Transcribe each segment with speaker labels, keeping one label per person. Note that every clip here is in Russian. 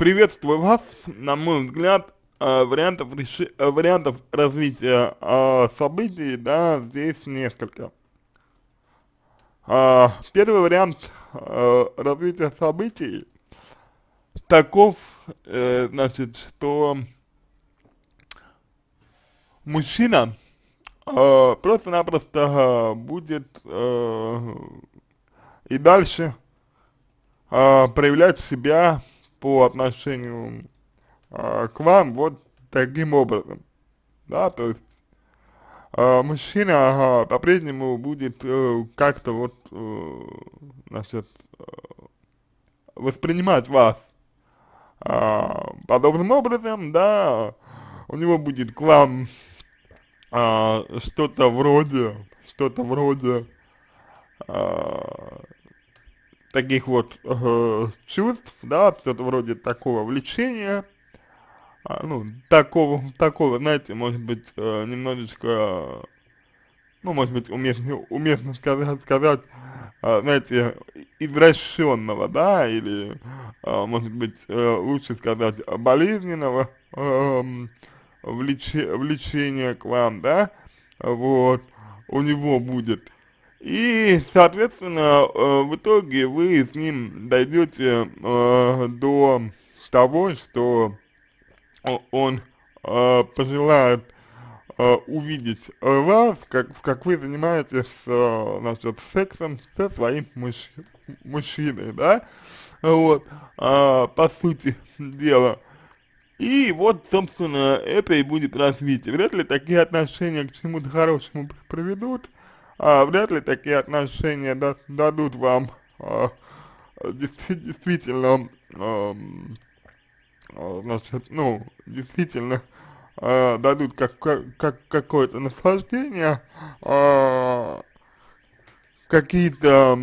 Speaker 1: приветствую вас, на мой взгляд, э, вариантов, реши, э, вариантов развития э, событий, да, здесь несколько. первый вариант развития событий таков, значит, что мужчина просто-напросто будет и дальше проявлять себя по отношению э, к вам вот таким образом, да, то есть э, мужчина ага, по-прежнему будет э, как-то вот, э, значит, э, воспринимать вас э, подобным образом, да, у него будет к вам э, что-то вроде, что-то вроде э, таких вот э, чувств, да, что-то вроде такого влечения, а, ну, такого, такого, знаете, может быть, э, немножечко, ну, может быть, уместно, уместно сказать, сказать э, знаете, извращенного, да, или, э, может быть, э, лучше сказать, болезненного э, влече, влечения к вам, да, вот, у него будет и, соответственно, э, в итоге вы с ним дойдете э, до того, что он э, пожелает увидеть вас, как, как вы занимаетесь, значит, сексом со своим муж мужчиной, да, вот, а, по сути дела. И вот, собственно, это и будет развитие. Вряд ли такие отношения к чему-то хорошему приведут, а, вряд ли такие отношения да, дадут вам а, действительно, а, а, значит, ну, действительно а, дадут как, как, как какое-то наслаждение, а, какие-то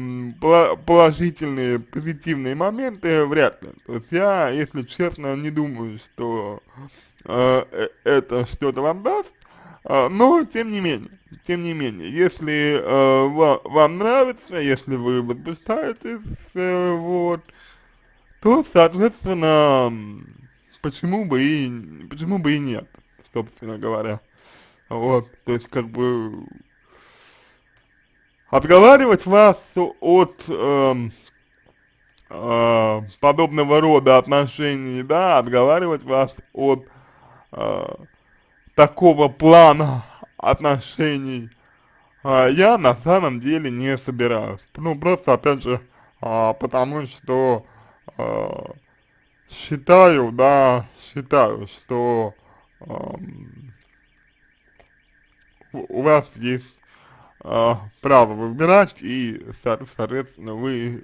Speaker 1: положительные, позитивные моменты вряд ли. То есть я, если честно, не думаю, что а, э, это что-то вам даст, а, но, тем не менее, тем не менее, если э, вам, вам нравится, если вы возбуждаетесь, э, вот, то, соответственно, почему бы и, почему бы и нет, собственно говоря. Вот, то есть, как бы, отговаривать вас от э, э, подобного рода отношений, да, отговаривать вас от э, такого плана отношений а, я на самом деле не собираюсь. Ну, просто, опять же, а, потому что а, считаю, да, считаю, что а, у вас есть а, право выбирать, и, соответственно, вы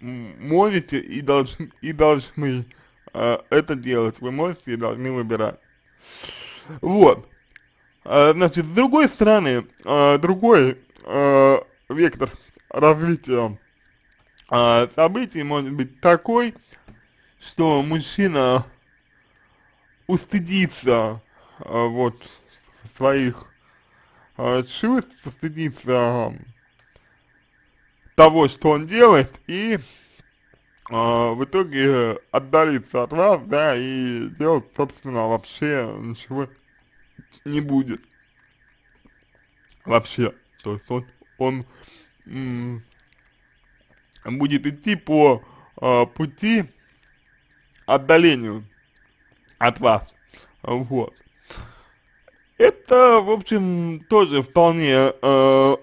Speaker 1: можете и должны, и должны а, это делать. Вы можете и должны выбирать. Вот. А, значит, с другой стороны, а, другой а, вектор развития событий может быть такой, что мужчина устыдится вот своих чувств, устыдится того, что он делает, и а, в итоге отдалится от вас, да, и делать, собственно, вообще ничего не будет. Вообще. То есть вот он будет идти по э, пути отдалению от вас. Вот. Это, в общем, тоже вполне э,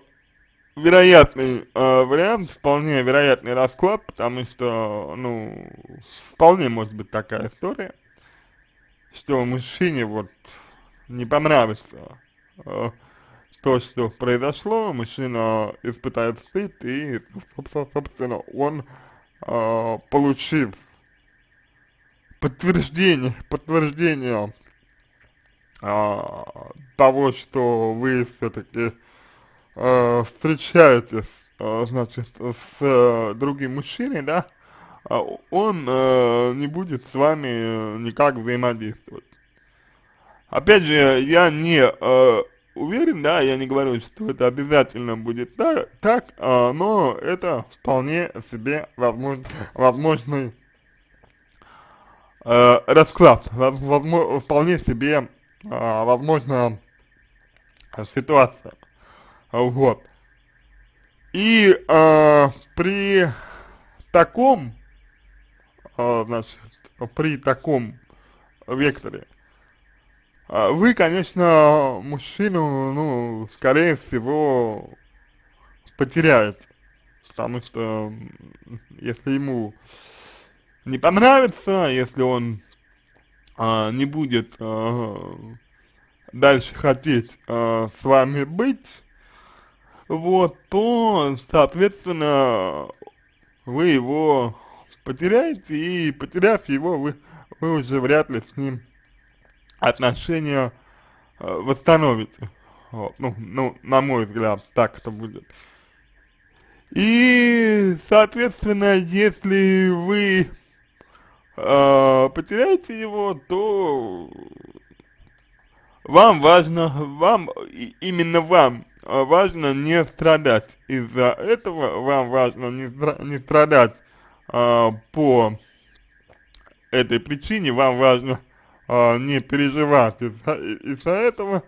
Speaker 1: вероятный э, вариант, вполне вероятный расклад, потому что, ну, вполне может быть такая история, что мужчине вот не понравится э, то, что произошло, мужчина испытает стыд и, собственно, он, э, получив подтверждение, подтверждение э, того, что вы все-таки Э, встречаетесь, э, значит, с э, другим мужчиной, да, а он не будет с вами никак взаимодействовать. Опять же, я не уверен, да, я не говорю, что это обязательно будет так, так но это вполне себе возможный, возможный расклад, возможно, вполне себе э, возможная ситуация. А, вот. И э, при таком, э, значит, при таком векторе, э, вы, конечно, мужчину, ну, скорее всего, потеряете. Потому что, если ему не понравится, если он э, не будет э, дальше хотеть э, с вами быть, вот, то, соответственно, вы его потеряете, и потеряв его, вы, вы уже вряд ли с ним отношения э, восстановите. Вот, ну, ну, на мой взгляд, так это будет. И, соответственно, если вы э, потеряете его, то вам важно, вам, именно вам а важно не страдать. Из-за этого вам важно не, страдать а, по этой причине, вам важно а, не переживать из-за из этого.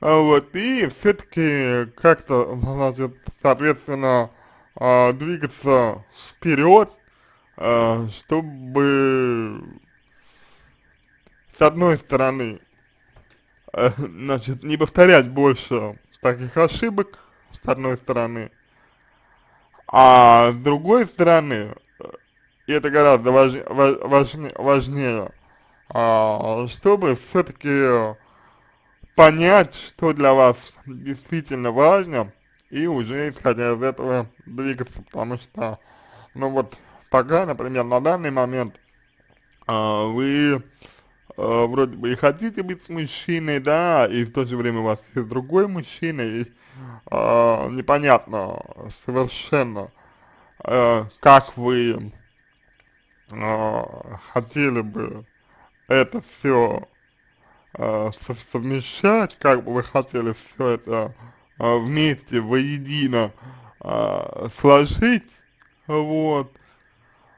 Speaker 1: А, вот, и все-таки как-то, значит, соответственно, а, двигаться вперед, а, чтобы с одной стороны, э, значит, не повторять больше таких ошибок, с одной стороны. А с другой стороны, и э, это гораздо важ, важ, важнее, важнее а, чтобы все-таки понять, что для вас действительно важно, и уже исходя из этого двигаться, потому что, ну вот, пока, например, на данный момент а, вы э, вроде бы и хотите быть с мужчиной, да, и в то же время у вас есть другой мужчина, и э, непонятно совершенно, э, как вы э, хотели бы это все э, совмещать, как бы вы хотели все это э, вместе, воедино э, сложить, вот,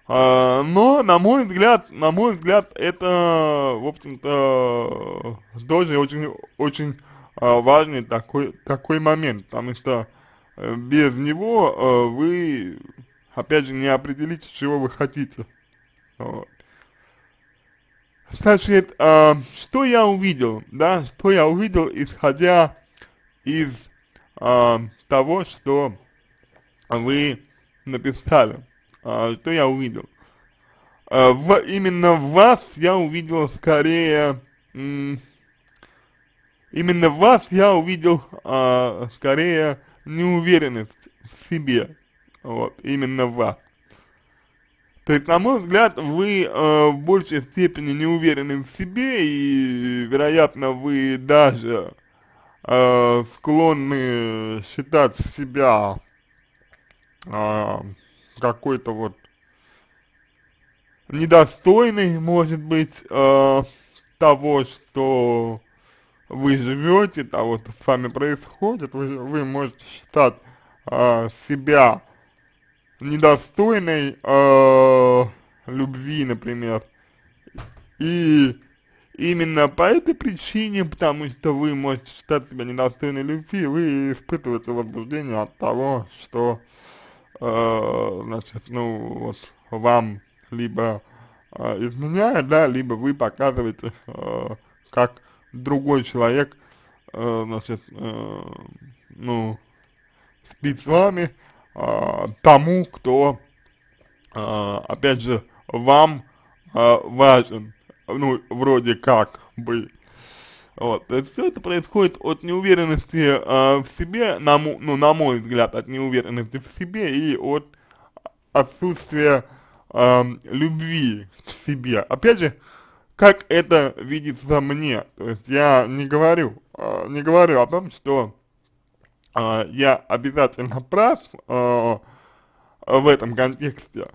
Speaker 1: а, но, на мой взгляд, на мой взгляд, это, в общем-то, тоже очень, очень а, важный такой, такой момент, потому что э, без него э, вы, опять же, не определите, чего вы хотите. Вот. Значит, э, что я увидел, да, что я увидел, исходя из э, того, что вы написали что а, я увидел. А, в, именно вас я увидел скорее, именно вас я увидел а, скорее неуверенность в себе, вот, именно вас. То есть, на мой взгляд, вы э, в большей степени не уверены в себе и, вероятно, вы даже э, склонны считать себя какой-то вот недостойный, может быть, э, того, что вы живете, того, что с вами происходит, вы, вы можете считать э, себя недостойной э, любви, например. И именно по этой причине, потому что вы можете считать себя недостойной любви, вы испытываете возбуждение от того, что э, значит, ну, вот, вам либо э, изменяет, да, либо вы показываете, э, как другой человек, э, значит, э, ну, спит с вами э, тому, кто, э, опять же, вам э, важен, ну, вроде как бы, вот, то э, есть все это происходит от неуверенности э, в себе, на, ну, на мой взгляд, от неуверенности в себе и от отсутствия э, любви к себе. Опять же, как это видится мне, то есть я не говорю, э, не говорю о том, что э, я обязательно прав э, в этом контексте,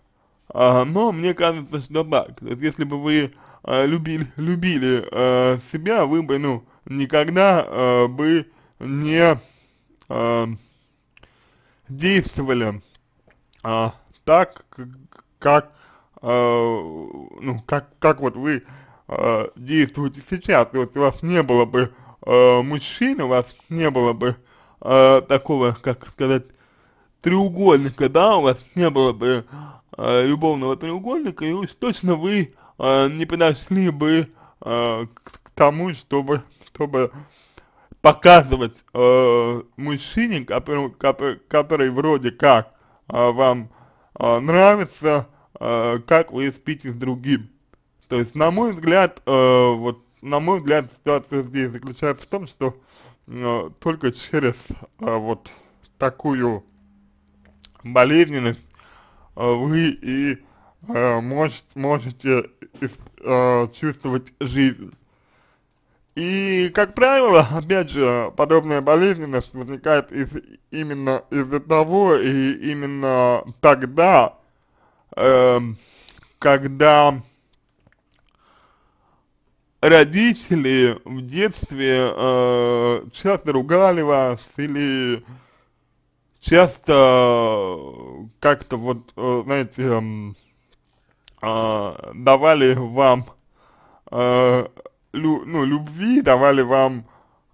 Speaker 1: э, но мне кажется, что так, то есть если бы вы Э, любили, любили э, себя, вы бы, ну, никогда э, бы не э, действовали э, так, как, э, ну, как, как вот вы э, действуете сейчас. То есть у вас не было бы э, мужчин, у вас не было бы э, такого, как сказать, треугольника, да, у вас не было бы э, любовного треугольника, и уж точно вы э, не подошли бы э, к тому, чтобы, чтобы показывать э, мужчине, который, который, который вроде как э, вам э, нравится, э, как вы спите с другим. То есть, на мой взгляд, э, вот, на мой взгляд, ситуация здесь заключается в том, что э, только через э, вот такую болезненность э, вы и может, э, можете э, чувствовать жизнь. И, как правило, опять же, подобная болезненность возникает из, именно из-за того, и именно тогда, э, когда родители в детстве э, часто ругали вас или часто как-то вот, э, знаете, эм, а, давали вам э, лю, ну, любви, давали вам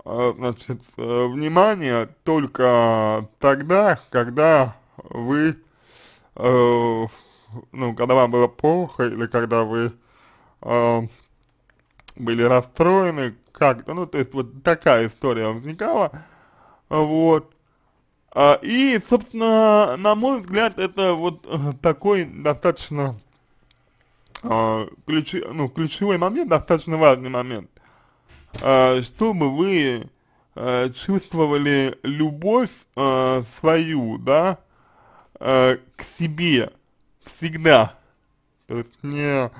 Speaker 1: а, э, значит, внимание только тогда, когда вы, э, ну, когда вам было плохо или когда вы э, были расстроены как-то, ну, то есть вот такая история возникала, вот. И, собственно, на мой взгляд, это вот такой достаточно а, ключи, ну, ключевой момент, достаточно важный момент, а, чтобы вы а, чувствовали любовь свою, да, к себе всегда, то есть не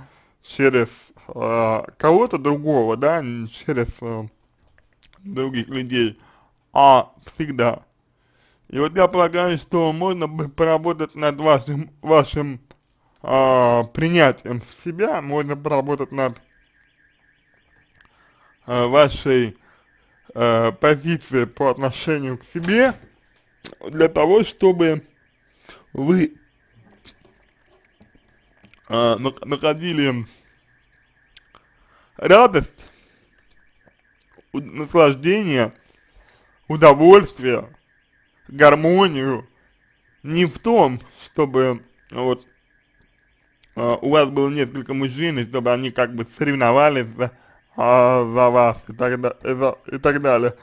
Speaker 1: через кого-то другого, да, не через других людей, а всегда. И вот я полагаю, что можно бы поработать над вашим, вашим э, а, принятием в себя, можно поработать над э, вашей э, позицией по отношению к себе, для того, чтобы вы э, находили радость, наслаждение, удовольствие, гармонию не в том, чтобы вот а, у вас было несколько мужчин, и чтобы они как бы соревновались за, а, за вас и так, да, и, и так далее.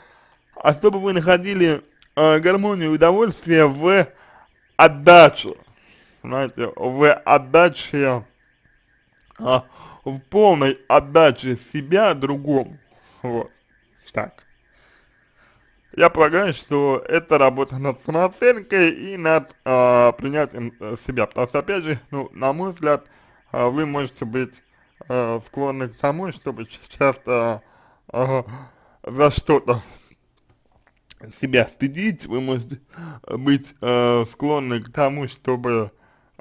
Speaker 1: А чтобы вы находили э, гармонию и удовольствие в отдаче, знаете, в отдаче, э, в полной отдаче себя другому, вот, так. Я полагаю, что это работа над самооценкой и над а, э, принятием себя, потому что, опять же, ну, на мой взгляд, э, вы можете быть э, склонны к тому, чтобы часто э, за что-то себя стыдить, вы можете быть э, склонны к тому, чтобы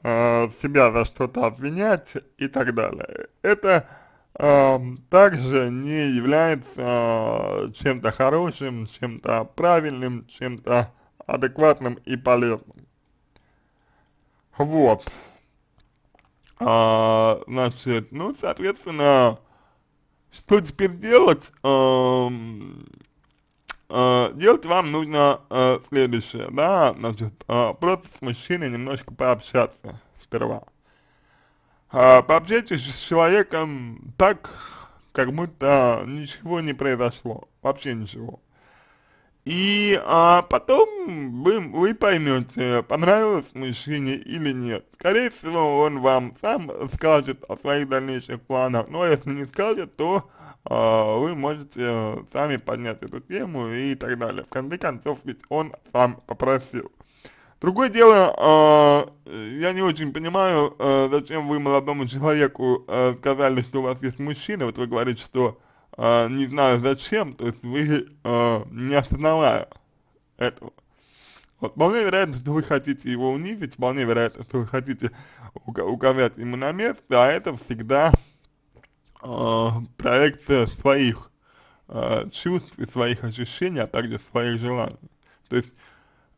Speaker 1: э, себя за что-то обвинять и так далее. Это также не является а, чем-то хорошим, чем-то правильным, чем-то адекватным и полезным. Вот. А, значит, ну, соответственно, что теперь делать? А, а, делать вам нужно а, следующее, да, значит, а, просто с мужчиной немножко пообщаться сперва а, пообщайтесь с человеком так, как будто ничего не произошло, вообще ничего. И а, потом вы, вы поймете, понравилось мужчине или нет. Скорее всего, он вам сам скажет о своих дальнейших планах, но если не скажет, то а, вы можете сами поднять эту тему и так далее. В конце концов, ведь он сам попросил. Другое дело, э, я не очень понимаю, э, зачем вы молодому человеку э, сказали, что у вас есть мужчина, вот вы говорите, что не знаю зачем, то есть вы не осознавая этого. Вот, вполне вероятно, что вы хотите его унизить, вполне вероятно, что вы хотите указать ему на место, а это всегда э, проекция своих э, чувств и своих ощущений, а также своих желаний. То есть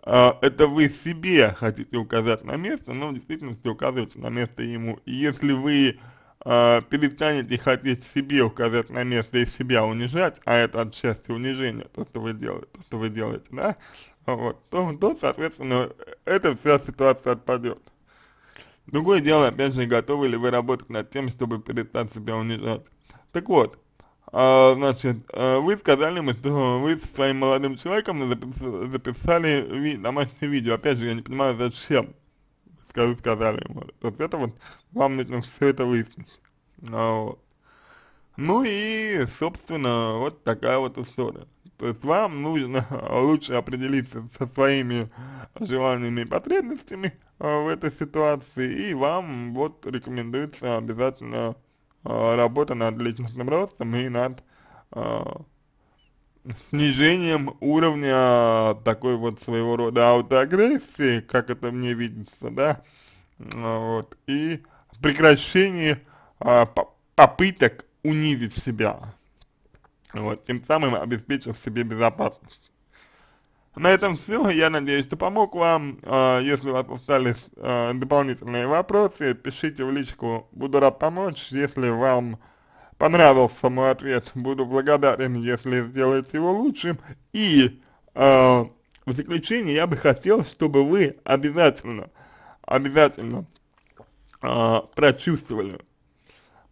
Speaker 1: а, это вы себе хотите указать на место, но в действительности указываете на место ему. И если вы э, перестанете хотеть себе указать на место и себя унижать, а это отчасти унижение, то, что вы делаете, то, что вы делаете, да, вот, то, то, соответственно, эта вся ситуация отпадет. Другое дело, опять же, готовы ли вы работать над тем, чтобы перестать себя унижать. Так вот, а, значит, вы сказали, что вы со своим молодым человеком записали, записали ви домашнее видео. Опять же, я не понимаю, зачем скажу, сказали. Вот, вот это вот, вам нужно все это выяснить. Ну, вот. Ну и, собственно, вот такая вот история. То есть вам нужно лучше определиться со своими желаниями и потребностями а, в этой ситуации, и вам вот рекомендуется обязательно а, работа над личностным ростом и над а, снижением уровня такой вот своего рода аутоагрессии, как это мне видится, да, а, вот, и прекращение а, попыток унизить себя, вот, тем самым обеспечив себе безопасность. На этом все. Я надеюсь, что помог вам. А, если у вас остались а, дополнительные вопросы, пишите в личку. Буду рад помочь. Если вам понравился мой ответ, буду благодарен, если сделаете его лучшим. И а, в заключение я бы хотел, чтобы вы обязательно, обязательно прочувствовали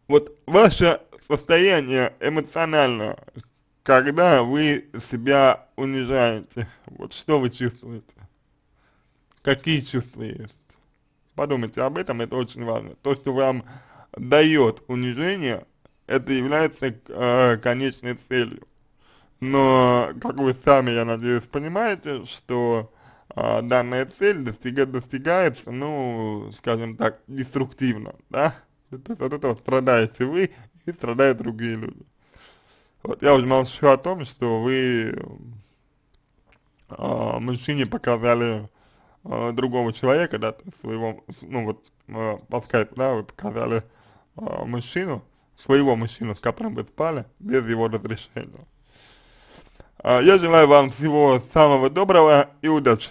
Speaker 1: вот ваше состояние эмоциональное, когда вы себя унижаете, вот что вы чувствуете, какие чувства есть. Подумайте об этом, это очень важно. То, что вам дает унижение, это является э, конечной целью. Но, как вы сами, я надеюсь, понимаете, что э, данная цель достига достигается, ну, скажем так, деструктивно, да? То есть от этого страдаете вы и страдают другие люди. Вот я уже молчу о том, что вы э, мужчине показали э, другого человека, да, своего, ну вот э, по скайпу, да, вы показали э, мужчину, своего мужчину, с которым вы спали, без его разрешения. Э, я желаю вам всего самого доброго и удачи.